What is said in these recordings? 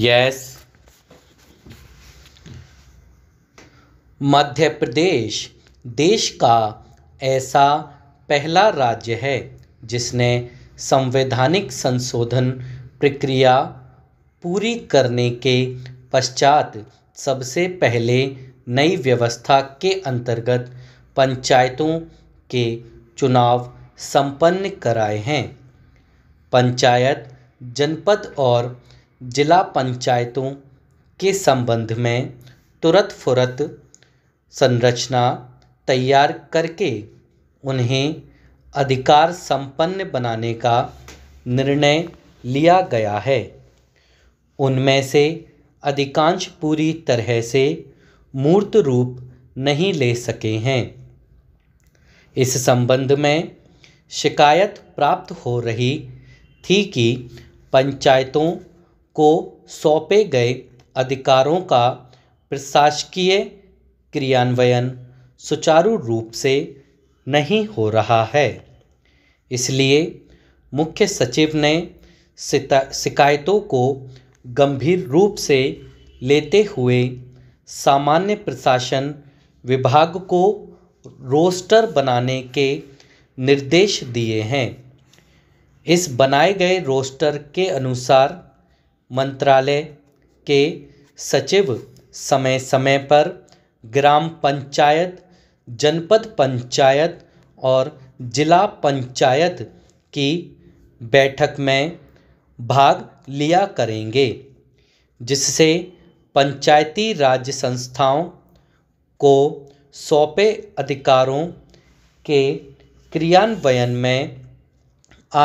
yes मध्य प्रदेश देश का ऐसा पहला राज्य है जिसने संवैधानिक संशोधन प्रक्रिया पूरी करने के पश्चात सबसे पहले नई व्यवस्था के अंतर्गत पंचायतों के चुनाव संपन्न कराए हैं पंचायत जनपद और जिला पंचायतों के संबंध में तुरंत फ़ुरत संरचना तैयार करके उन्हें अधिकार संपन्न बनाने का निर्णय लिया गया है उनमें से अधिकांश पूरी तरह से मूर्त रूप नहीं ले सके हैं इस संबंध में शिकायत प्राप्त हो रही थी कि पंचायतों को सौंपे गए अधिकारों का प्रशासकीय क्रियान्वयन सुचारू रूप से नहीं हो रहा है इसलिए मुख्य सचिव ने शिकायतों को गंभीर रूप से लेते हुए सामान्य प्रशासन विभाग को रोस्टर बनाने के निर्देश दिए हैं इस बनाए गए रोस्टर के अनुसार मंत्रालय के सचिव समय समय पर ग्राम पंचायत जनपद पंचायत और जिला पंचायत की बैठक में भाग लिया करेंगे जिससे पंचायती राज संस्थाओं को सौंपे अधिकारों के क्रियान्वयन में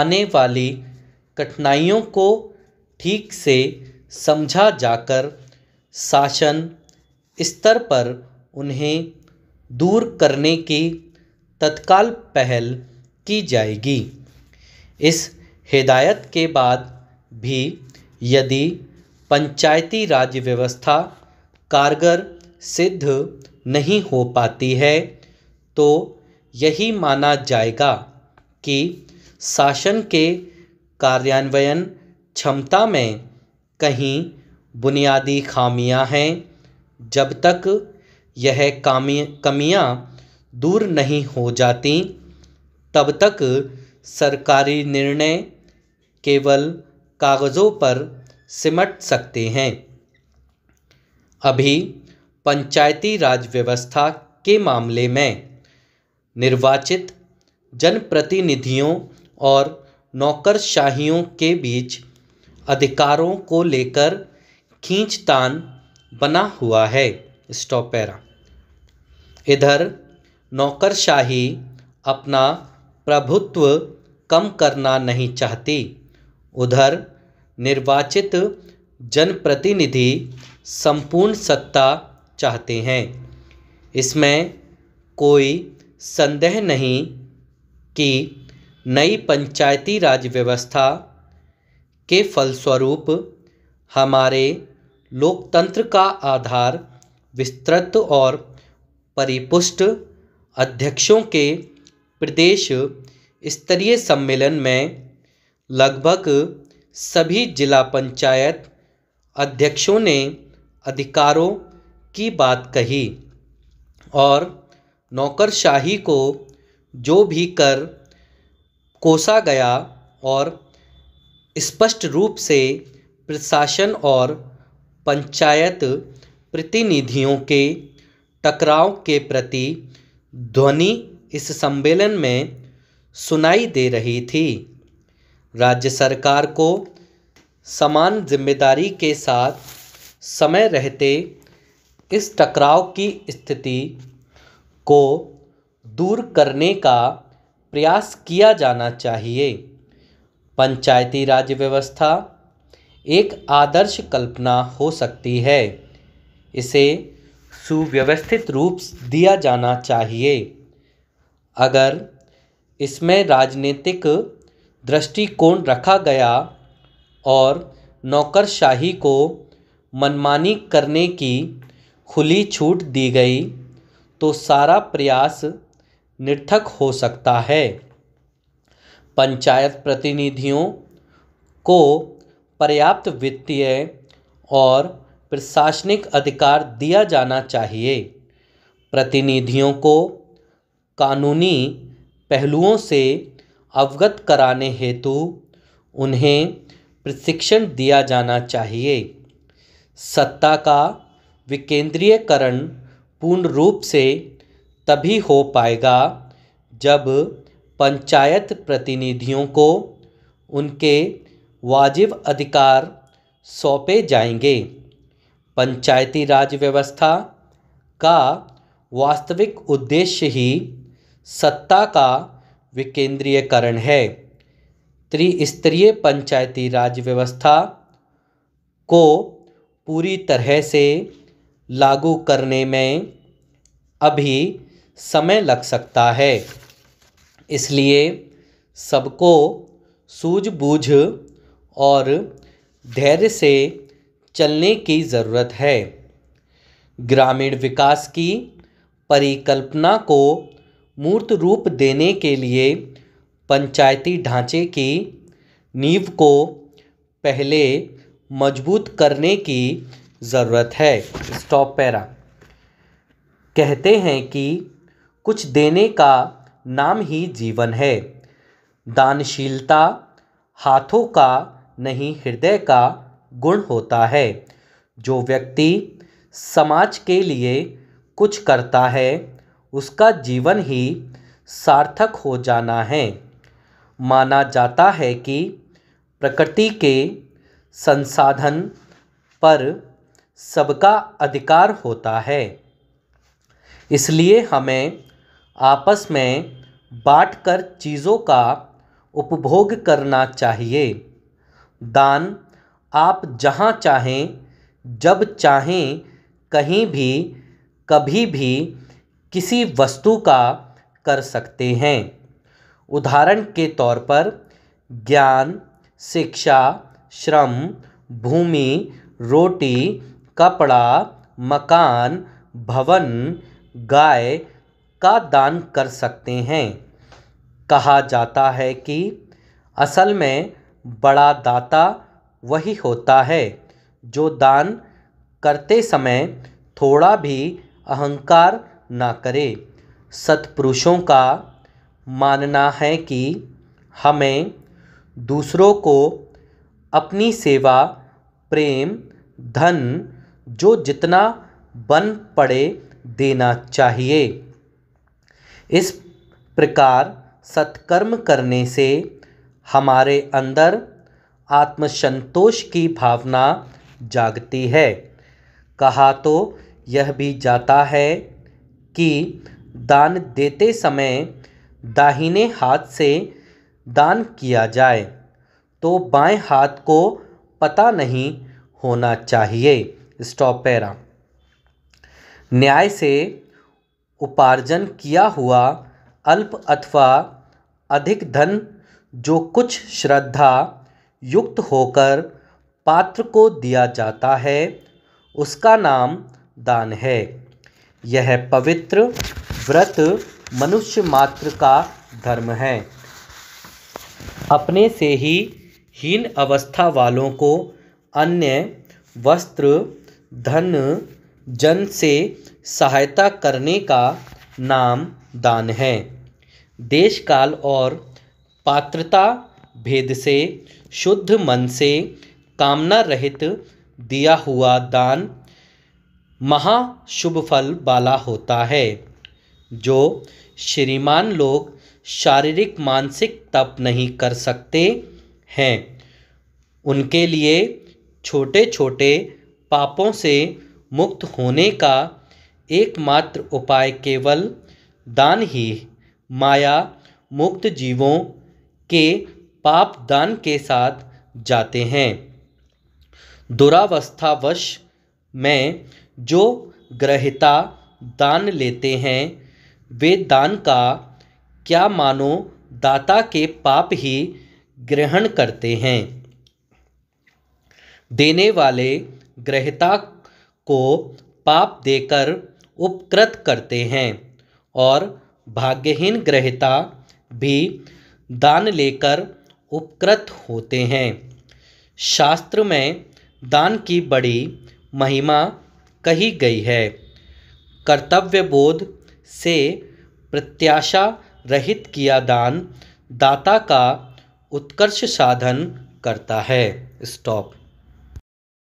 आने वाली कठिनाइयों को ठीक से समझा जाकर शासन स्तर पर उन्हें दूर करने की तत्काल पहल की जाएगी इस हिदायत के बाद भी यदि पंचायती राज व्यवस्था कारगर सिद्ध नहीं हो पाती है तो यही माना जाएगा कि शासन के कार्यान्वयन क्षमता में कहीं बुनियादी खामियाँ हैं जब तक यह कामी कमियाँ दूर नहीं हो जाती तब तक सरकारी निर्णय केवल कागज़ों पर सिमट सकते हैं अभी पंचायती राज व्यवस्था के मामले में निर्वाचित जनप्रतिनिधियों और नौकरशाहियों के बीच अधिकारों को लेकर खींचतान बना हुआ है स्टॉपेरा इधर नौकरशाही अपना प्रभुत्व कम करना नहीं चाहती उधर निर्वाचित जनप्रतिनिधि संपूर्ण सत्ता चाहते हैं इसमें कोई संदेह नहीं कि नई पंचायती राज व्यवस्था के फलस्वरूप हमारे लोकतंत्र का आधार विस्तृत और परिपुष्ट अध्यक्षों के प्रदेश स्तरीय सम्मेलन में लगभग सभी जिला पंचायत अध्यक्षों ने अधिकारों की बात कही और नौकरशाही को जो भी कर कोसा गया और स्पष्ट रूप से प्रशासन और पंचायत प्रतिनिधियों के टकराव के प्रति ध्वनि इस सम्मेलन में सुनाई दे रही थी राज्य सरकार को समान जिम्मेदारी के साथ समय रहते इस टकराव की स्थिति को दूर करने का प्रयास किया जाना चाहिए पंचायती राज व्यवस्था एक आदर्श कल्पना हो सकती है इसे सुव्यवस्थित रूप दिया जाना चाहिए अगर इसमें राजनीतिक दृष्टिकोण रखा गया और नौकरशाही को मनमानी करने की खुली छूट दी गई तो सारा प्रयास निर्थक हो सकता है पंचायत प्रतिनिधियों को पर्याप्त वित्तीय और प्रशासनिक अधिकार दिया जाना चाहिए प्रतिनिधियों को कानूनी पहलुओं से अवगत कराने हेतु उन्हें प्रशिक्षण दिया जाना चाहिए सत्ता का विकेंद्रीयकरण पूर्ण रूप से तभी हो पाएगा जब पंचायत प्रतिनिधियों को उनके वाजिब अधिकार सौंपे जाएंगे पंचायती राज व्यवस्था का वास्तविक उद्देश्य ही सत्ता का विकेंद्रीयकरण है त्रिस्तरीय पंचायती राज व्यवस्था को पूरी तरह से लागू करने में अभी समय लग सकता है इसलिए सबको सूझबूझ और धैर्य से चलने की ज़रूरत है ग्रामीण विकास की परिकल्पना को मूर्त रूप देने के लिए पंचायती ढांचे की नींव को पहले मजबूत करने की ज़रूरत है स्टॉप पैरा कहते हैं कि कुछ देने का नाम ही जीवन है दानशीलता हाथों का नहीं हृदय का गुण होता है जो व्यक्ति समाज के लिए कुछ करता है उसका जीवन ही सार्थक हो जाना है माना जाता है कि प्रकृति के संसाधन पर सबका अधिकार होता है इसलिए हमें आपस में कर चीज़ों का उपभोग करना चाहिए दान आप जहाँ चाहें जब चाहें कहीं भी कभी भी किसी वस्तु का कर सकते हैं उदाहरण के तौर पर ज्ञान शिक्षा श्रम भूमि रोटी कपड़ा मकान भवन गाय का दान कर सकते हैं कहा जाता है कि असल में बड़ा दाता वही होता है जो दान करते समय थोड़ा भी अहंकार ना करे सत्पुरुषों का मानना है कि हमें दूसरों को अपनी सेवा प्रेम धन जो जितना बन पड़े देना चाहिए इस प्रकार सत्कर्म करने से हमारे अंदर आत्मसंतोष की भावना जागती है कहा तो यह भी जाता है कि दान देते समय दाहिने हाथ से दान किया जाए तो बाएं हाथ को पता नहीं होना चाहिए स्टॉप पैरा न्याय से उपार्जन किया हुआ अल्प अथवा अधिक धन जो कुछ श्रद्धा युक्त होकर पात्र को दिया जाता है उसका नाम दान है यह पवित्र व्रत मनुष्य मात्र का धर्म है अपने से ही हीन अवस्था वालों को अन्य वस्त्र धन जन से सहायता करने का नाम दान है देश काल और पात्रता भेद से शुद्ध मन से कामना रहित दिया हुआ दान महाशुभ फल वाला होता है जो श्रीमान लोग शारीरिक मानसिक तप नहीं कर सकते हैं उनके लिए छोटे छोटे पापों से मुक्त होने का एकमात्र उपाय केवल दान ही माया मुक्त जीवों के पाप दान के साथ जाते हैं दुरावस्थावश में जो ग्रहिता दान लेते हैं वे दान का क्या मानो दाता के पाप ही ग्रहण करते हैं देने वाले ग्रहिता को पाप देकर उपकृत करते हैं और भाग्यहीन ग्रहिता भी दान लेकर उपकृत होते हैं शास्त्र में दान की बड़ी महिमा कही गई है कर्तव्य बोध से प्रत्याशा रहित किया दान दाता का उत्कर्ष साधन करता है स्टॉप